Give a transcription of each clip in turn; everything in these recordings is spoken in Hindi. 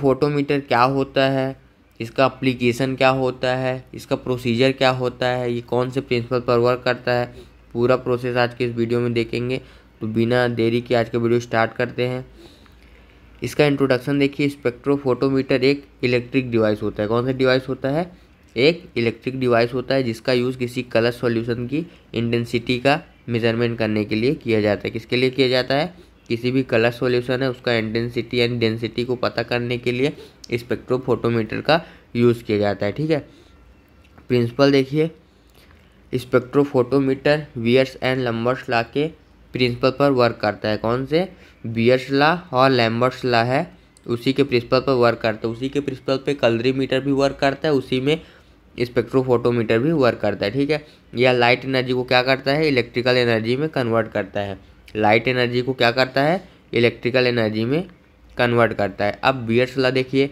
फोटोमीटर क्या होता है इसका अप्लीकेशन क्या होता है इसका प्रोसीजर क्या होता है ये कौन से प्रिंसिपल पर वर्क करता है पूरा प्रोसेस आज के इस वीडियो में देखेंगे तो बिना देरी के आज का वीडियो स्टार्ट करते हैं इसका इंट्रोडक्शन देखिए स्पेक्ट्रो फोटोमीटर एक इलेक्ट्रिक डिवाइस होता है कौन सा डिवाइस होता है एक इलेक्ट्रिक डिवाइस होता है जिसका यूज़ किसी कलर सॉल्यूशन की इंटेंसिटी का मेजरमेंट करने के लिए किया जाता है किसके लिए किया जाता है किसी भी कलर सॉल्यूशन है उसका इंटेंसिटी एंड डेंसिटी को पता करने के लिए स्पेक्ट्रोफोटोमीटर का यूज़ किया जाता है ठीक है प्रिंसिपल देखिए spectrophotometer Beer's and Lambert's law के प्रिंसिपल पर वर्क करता है कौन से वियर्स ला और लैम्बर्स ला है उसी के प्रिंसिपल पर वर्क करता है उसी के प्रिंसिपल पे कलरी मीटर भी वर्क करता है उसी में स्पेक्ट्रोफोटोमीटर भी वर्क करता है ठीक है या लाइट एनर्जी को क्या करता है इलेक्ट्रिकल एनर्जी में कन्वर्ट करता है लाइट एनर्जी को क्या करता है इलेक्ट्रिकल एनर्जी में कन्वर्ट करता है अब बियर्स ला देखिए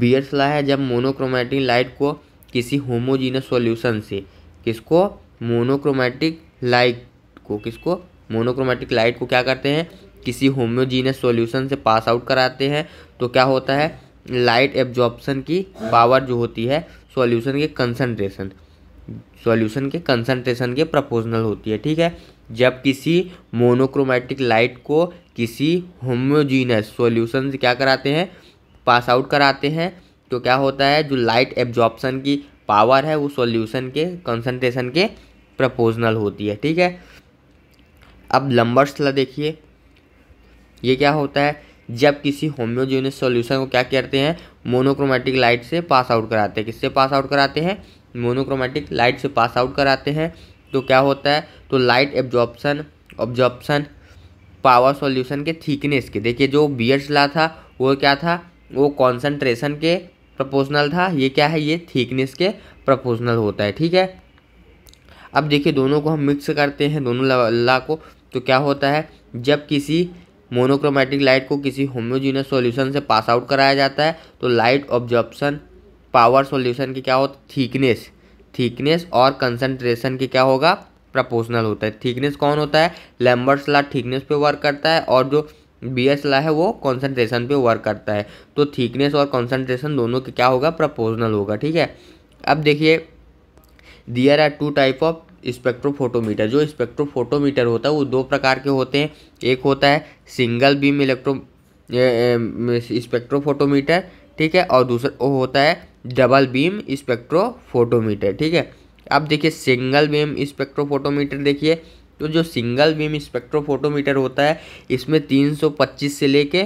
बियर्स ला है जब मोनोक्रोमेटिक लाइट को किसी होमोजीनस सॉल्यूशन से किसको मोनोक्रोमेटिक लाइट को किसको मोनोक्रोमेटिक लाइट को क्या करते हैं किसी होमोजीनस सॉल्यूशन से पास आउट कराते हैं तो क्या होता है लाइट एब्जॉर्प्शन की पावर जो होती है सॉल्यूशन के कंसनट्रेशन सॉल्यूशन के कंसनट्रेशन के प्रपोजनल होती है ठीक है जब किसी मोनोक्रोमेटिक लाइट को किसी होमोजीनस सॉल्यूशन से क्या कराते हैं पास आउट कराते हैं तो क्या होता है जो लाइट एब्जॉर्प्शन की पावर है वो सॉल्यूशन के कंसनट्रेशन के प्रपोजनल होती है ठीक है अब लंबर्स ला देखिए ये क्या होता है जब किसी होम्योजीनस सॉल्यूशन को क्या करते हैं मोनोक्रोमेटिक लाइट से पास आउट कराते हैं किससे पास आउट कराते हैं मोनोक्रोमेटिक लाइट से पास आउट कराते हैं तो क्या होता है तो light absorption absorption power solution के थीकनेस के देखिए जो बियर्स ला था वो क्या था वो कॉन्सेंट्रेशन के प्रपोजनल था ये क्या है ये थीकनेस के प्रपोजनल होता है ठीक है अब देखिए दोनों को हम मिक्स करते हैं दोनों ला, को तो क्या होता है जब किसी मोनोक्रोमेटिक लाइट को किसी होम्योजीनस सॉल्यूशन से पास आउट कराया जाता है तो लाइट ऑब्जॉर्बसन पावर सॉल्यूशन की क्या होती थीकनेस थिकनेस और कंसनट्रेशन के क्या होगा प्रपोर्शनल होता है थिकनेस कौन होता है लैम्बर्ट्स ला थिकनेस पे वर्क करता है और जो बी एस ला है वो कॉन्सनट्रेशन पे वर्क करता है तो थिकनेस और कॉन्सनट्रेशन दोनों के क्या होगा प्रपोजनल होगा ठीक है अब देखिए there are two type of spectrophotometer जो स्पेक्ट्रोफोटोमीटर होता है वो दो प्रकार के होते हैं एक होता है सिंगल बीम इलेक्ट्रो स्पेक्ट्रोफोटोमीटर ठीक है और दूसरा वो होता है डबल बीम स्पेक्ट्रोफोटोमीटर ठीक है अब देखिए सिंगल बीम स्पेक्ट्रोफोटोमीटर देखिए तो जो सिंगल बीम स्पेक्ट्रोफोटोमीटर होता है इसमें 325 से लेके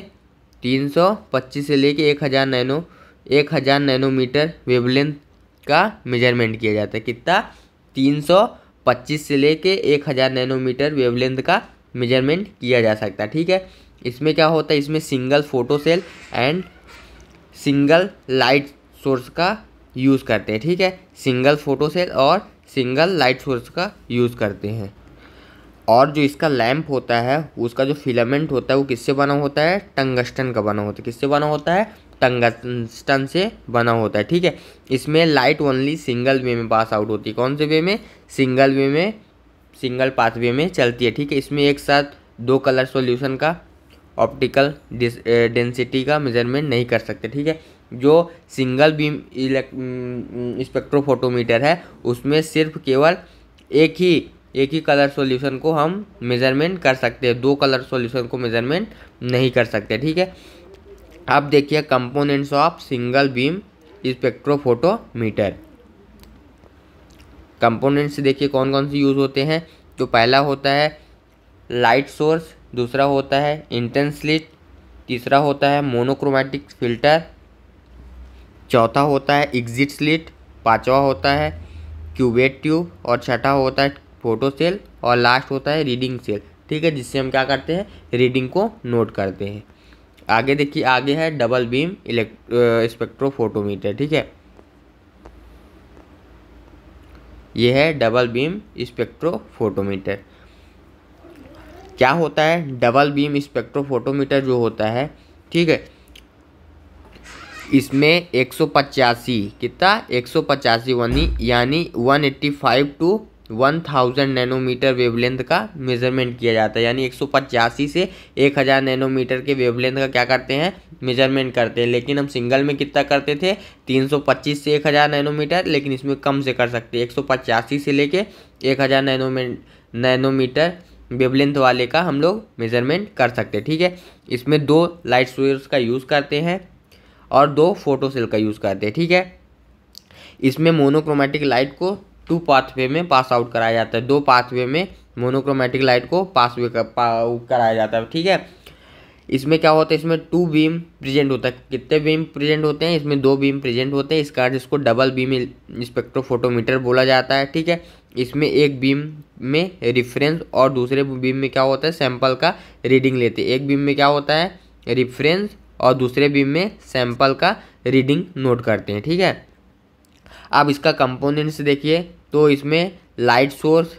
325 से लेके 1000 नैनो 1000 नैनोमीटर वेवलेंथ का मेजरमेंट किया जाता है कितना 325 से लेके 1000 नैनोमीटर वेवलेंथ का मेजरमेंट किया जा सकता है ठीक है इसमें क्या होता है इसमें single photo cell and single light source का यूज़ करते हैं ठीक है सिंगल फोटो सेल और सिंगल लाइट सोर्स का यूज़ करते हैं और जो इसका लैम्प होता है उसका जो फिलामेंट होता है वो किससे बना होता है टंगस्टन का बना होता है किससे बना होता है टंगस्टन से बना होता है ठीक है इसमें लाइट ओनली सिंगल वे में पास आउट होती है कौन से वे में सिंगल वे में सिंगल पाथवे में चलती है ठीक है इसमें एक साथ दो कलर सोल्यूशन का ऑप्टिकल डेंसिटी का मेजरमेंट नहीं कर सकते ठीक है जो सिंगल बीम स्पेक्ट्रोफोटोमीटर है उसमें सिर्फ केवल एक ही एक ही कलर सॉल्यूशन को हम मेजरमेंट कर सकते हैं दो कलर सॉल्यूशन को मेजरमेंट नहीं कर सकते ठीक है अब देखिए components of single beam spectrophotometer components देखिए कौन कौन से यूज़ होते हैं तो पहला होता है लाइट सोर्स दूसरा होता है इंटेंस लिट तीसरा होता है मोनोक्रोमेटिक फिल्टर चौथा होता है एग्जिट स्लिट पाँचवा होता है क्यूबेट ट्यूब और छठा होता है फोटो सेल और लास्ट होता है रीडिंग सेल ठीक है जिससे हम क्या करते हैं रीडिंग को नोट करते हैं आगे देखिए आगे है डबल बीम इलेक्ट्रो स्पेक्ट्रोफोटोमीटर ठीक है यह है डबल बीम स्पेक्ट्रोफोटोमीटर क्या होता है डबल बीम स्पेक्ट्रोफोटोमीटर जो होता है ठीक है इसमें एक सौ पचासी कितना एक सौ पचासी वनी यानी one eighty five to one thousand nanometre wavelength का मेजरमेंट किया जाता है यानी एक सौ पचासी से एक हज़ार नैनोमीटर के वेवलेंथ का क्या करते हैं मेजरमेंट करते हैं लेकिन हम सिंगल में कितना करते थे तीन सौ पच्चीस से एक हज़ार नैनोमीटर लेकिन इसमें कम से कर सकते एक सौ पचासी से लेके एक हज़ार नैनोमी नैनोमीटर वेवलेंथ वाले का हम लोग मेजरमेंट कर सकते हैं ठीक है इसमें दो लाइट सोर्स का यूज़ करते हैं और दो फोटो सेल का यूज़ करते हैं ठीक है इसमें मोनोक्रोमेटिक लाइट को टू पाथवे में पास आउट कराया जाता है दो पाथवे में मोनोक्रोमेटिक लाइट को पासवे कर, कराया जाता है ठीक है इसमें क्या होता है इसमें टू बीम प्रेजेंट होता है कितने बीम प्रेजेंट होते हैं इसमें दो बीम प्रेजेंट होते हैं इस कारण इसको डबल बीम स्पेक्ट्रोफोटोमीटर बोला जाता है ठीक है इसमें एक बीम में रिफरेंस और दूसरे बीम में क्या होता है सैंपल का रीडिंग लेते हैं एक बीम में क्या होता है रिफरेंस और दूसरे बीम में सैंपल का रीडिंग नोट करते हैं ठीक है अब इसका कंपोनेंट्स देखिए तो इसमें light source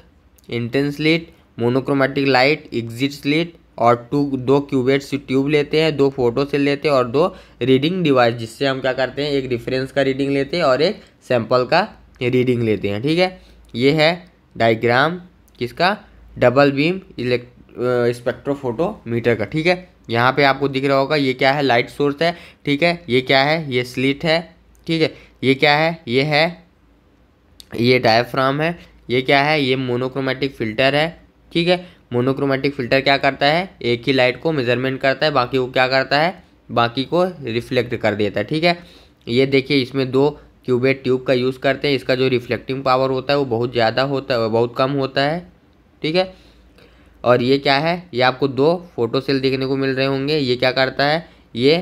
entrance slit monochromatic light exit slit और टू दो क्यूबेट से ट्यूब लेते हैं दो फोटो से लेते हैं और दो रीडिंग डिवाइस जिससे हम क्या करते हैं एक रिफरेंस का रीडिंग लेते हैं और एक सैंपल का रीडिंग लेते हैं ठीक है ये है डायग्राम किसका डबल बीम इलेक्ट स्पेक्ट्रोफोटोमीटर का ठीक है यहाँ पे आपको दिख रहा होगा ये क्या है लाइट सोर्स है ठीक है ये क्या है ये स्लिट है ठीक है ये क्या है ये है ये डायफ्राम है ये क्या है ये मोनोक्रोमेटिक फिल्टर है ठीक है मोनोक्रोमेटिक फिल्टर क्या करता है एक ही लाइट को मेजरमेंट करता है बाकी को क्या करता है बाकी को रिफ्लेक्ट कर देता है ठीक है ये देखिए इसमें दो क्यूबेट ट्यूब का यूज़ करते हैं इसका जो रिफ्लेक्टिंग पावर होता है वो बहुत ज़्यादा होता है बहुत कम होता है ठीक है और ये क्या है ये आपको दो फोटो सेल देखने को मिल रहे होंगे ये क्या करता है ये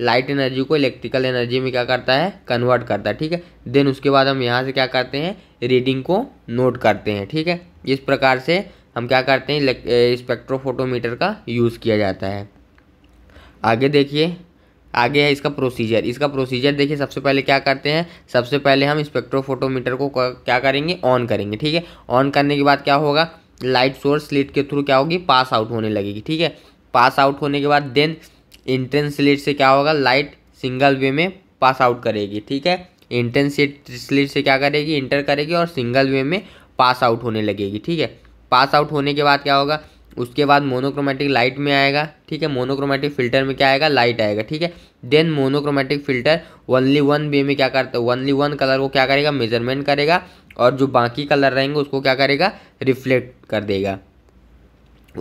लाइट एनर्जी को इलेक्ट्रिकल एनर्जी में क्या करता है कन्वर्ट करता है ठीक है देन उसके बाद हम यहाँ से क्या करते हैं रीडिंग को नोट करते हैं ठीक है इस प्रकार से हम क्या करते हैं स्पेक्ट्रोफोटोमीटर का यूज़ किया जाता है आगे देखिए आगे है इसका प्रोसीजर इसका प्रोसीजर देखिए सबसे पहले क्या करते हैं सबसे पहले हम स्पेक्ट्रोफोटोमीटर को क्या करेंगे ऑन करेंगे ठीक है ऑन करने के बाद क्या होगा लाइट सोर्स स्लिट के थ्रू क्या होगी पास आउट होने लगेगी ठीक है पास आउट होने के बाद देन इंटेंस स्लिट से क्या होगा लाइट सिंगल वे में पास आउट करेगी ठीक है इंटेंस स्लिट से क्या करेगी इंटर करेगी और सिंगल वे में पास आउट होने लगेगी ठीक है पास आउट होने के बाद क्या होगा उसके बाद मोनोक्रोमेटिक लाइट में आएगा ठीक है मोनोक्रोमेटिक फिल्टर में क्या आएगा लाइट आएगा ठीक है then monochromatic filter only one way में क्या करता है ओनली वन कलर को क्या करेगा मेजरमेंट करेगा और जो बाकी कलर रहेंगे उसको क्या करेगा रिफ्लेक्ट कर देगा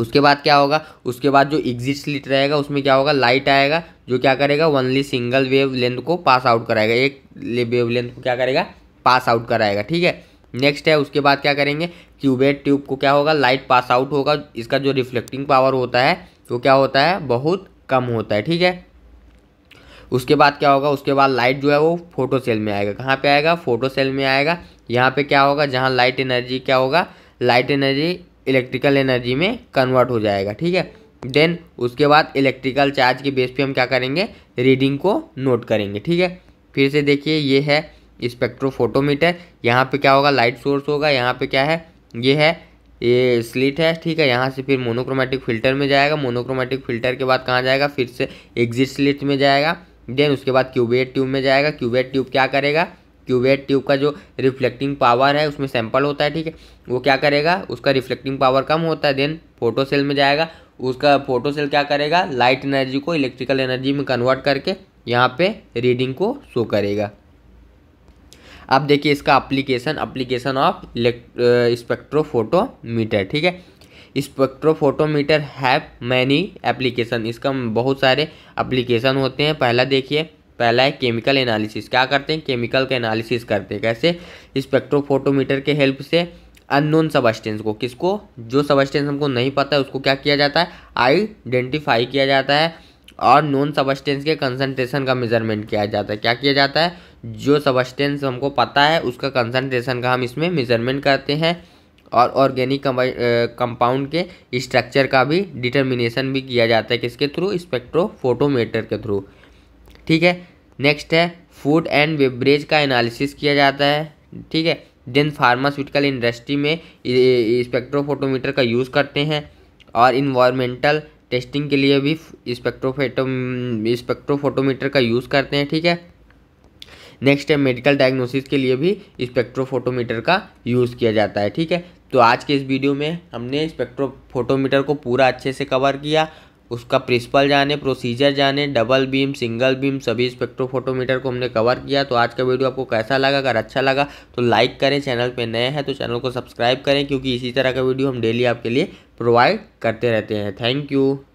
उसके बाद क्या होगा उसके बाद जो एग्जिट स्लिट रहेगा उसमें क्या होगा लाइट आएगा जो क्या करेगा वनली सिंगल वेव लेंथ को पास आउट कराएगा एक वेव लेंथ को क्या करेगा पास आउट कराएगा ठीक है नेक्स्ट है उसके बाद क्या करेंगे क्यूबेट ट्यूब को क्या होगा लाइट पास आउट होगा इसका जो रिफ्लेक्टिंग पावर होता है वो क्या होता है बहुत कम होता है ठीक है उसके बाद क्या होगा उसके बाद लाइट जो है वो फोटो सेल में आएगा कहाँ पे आएगा फोटो सेल में आएगा यहाँ पे क्या होगा जहाँ लाइट एनर्जी क्या होगा लाइट एनर्जी इलेक्ट्रिकल एनर्जी में कन्वर्ट हो जाएगा ठीक है देन उसके बाद इलेक्ट्रिकल चार्ज के बेस पे हम क्या करेंगे रीडिंग को नोट करेंगे ठीक है फिर से देखिए ये है स्पेक्ट्रोफोटोमीटर यहाँ पे क्या होगा लाइट सोर्स होगा यहाँ पे क्या है ये है ये स्लिट है ठीक है यहाँ से फिर मोनोक्रोमेटिक फिल्टर में जाएगा मोनोक्रोमेटिक फिल्टर के बाद कहाँ जाएगा फिर से एग्जिट स्लिट में जाएगा देन उसके बाद क्यूबेट ट्यूब में जाएगा क्यूबेट ट्यूब क्या करेगा क्यूबेट ट्यूब का जो रिफ्लेक्टिंग पावर है उसमें सैंपल होता है ठीक है वो क्या करेगा उसका रिफ्लेक्टिंग पावर कम होता है देन फोटो सेल में जाएगा उसका फोटो सेल क्या करेगा लाइट एनर्जी को इलेक्ट्रिकल एनर्जी में कन्वर्ट करके यहाँ पे रीडिंग को शो करेगा अब देखिए इसका अप्लीकेशन अप्लीकेशन ऑफ स्पेक्ट्रोफोटोमीटर ठीक है स्पेक्ट्रोफोटोमीटर हैव मैनी एप्लीकेशन इसका बहुत सारे अप्लीकेशन होते हैं पहला देखिए पहला है केमिकल एनालिसिस क्या करते हैं केमिकल का एनालिसिस करते हैं कैसे स्पेक्ट्रोफोटोमीटर के हेल्प से अननोन सबस्टेंस को किसको जो सबस्टेंस हमको नहीं पता है उसको क्या किया जाता है आइडेंटिफाई किया जाता है और नॉन सबस्टेंस के कंसनट्रेशन का मेजरमेंट किया जाता है क्या किया जाता है जो सबस्टेंस हमको पता है उसका कंसनट्रेशन का हम इसमें मेजरमेंट करते हैं और ऑर्गेनिक कंपाउंड के स्ट्रक्चर का भी डिटर्मिनेशन भी किया जाता है किसके थ्रू स्पेक्ट्रोफोटोमीटर के थ्रू ठीक है नेक्स्ट है फूड एंड बेवरेज का एनालिसिस किया जाता है ठीक है देन फार्मास्यूटिकल इंडस्ट्री में स्पेक्ट्रोफोटोमीटर का यूज़ करते हैं और इन्वायरमेंटल टेस्टिंग के लिए भी स्पेक्ट्रोफेटो स्पेक्ट्रोफोटोमीटर का यूज़ करते हैं ठीक है नेक्स्ट है मेडिकल डायग्नोसिस के लिए भी स्पेक्ट्रोफोटोमीटर का यूज़ किया जाता है ठीक है तो आज के इस वीडियो में हमने स्पेक्ट्रोफोटोमीटर को पूरा अच्छे से कवर किया उसका प्रिंसिपल जाने प्रोसीजर जाने डबल बीम सिंगल बीम सभी स्पेक्ट्रोफोटोमीटर को हमने कवर किया तो आज का वीडियो आपको कैसा लगा अगर अच्छा लगा तो लाइक करें चैनल पे नए हैं तो चैनल को सब्सक्राइब करें क्योंकि इसी तरह का वीडियो हम डेली आपके लिए प्रोवाइड करते रहते हैं थैंक यू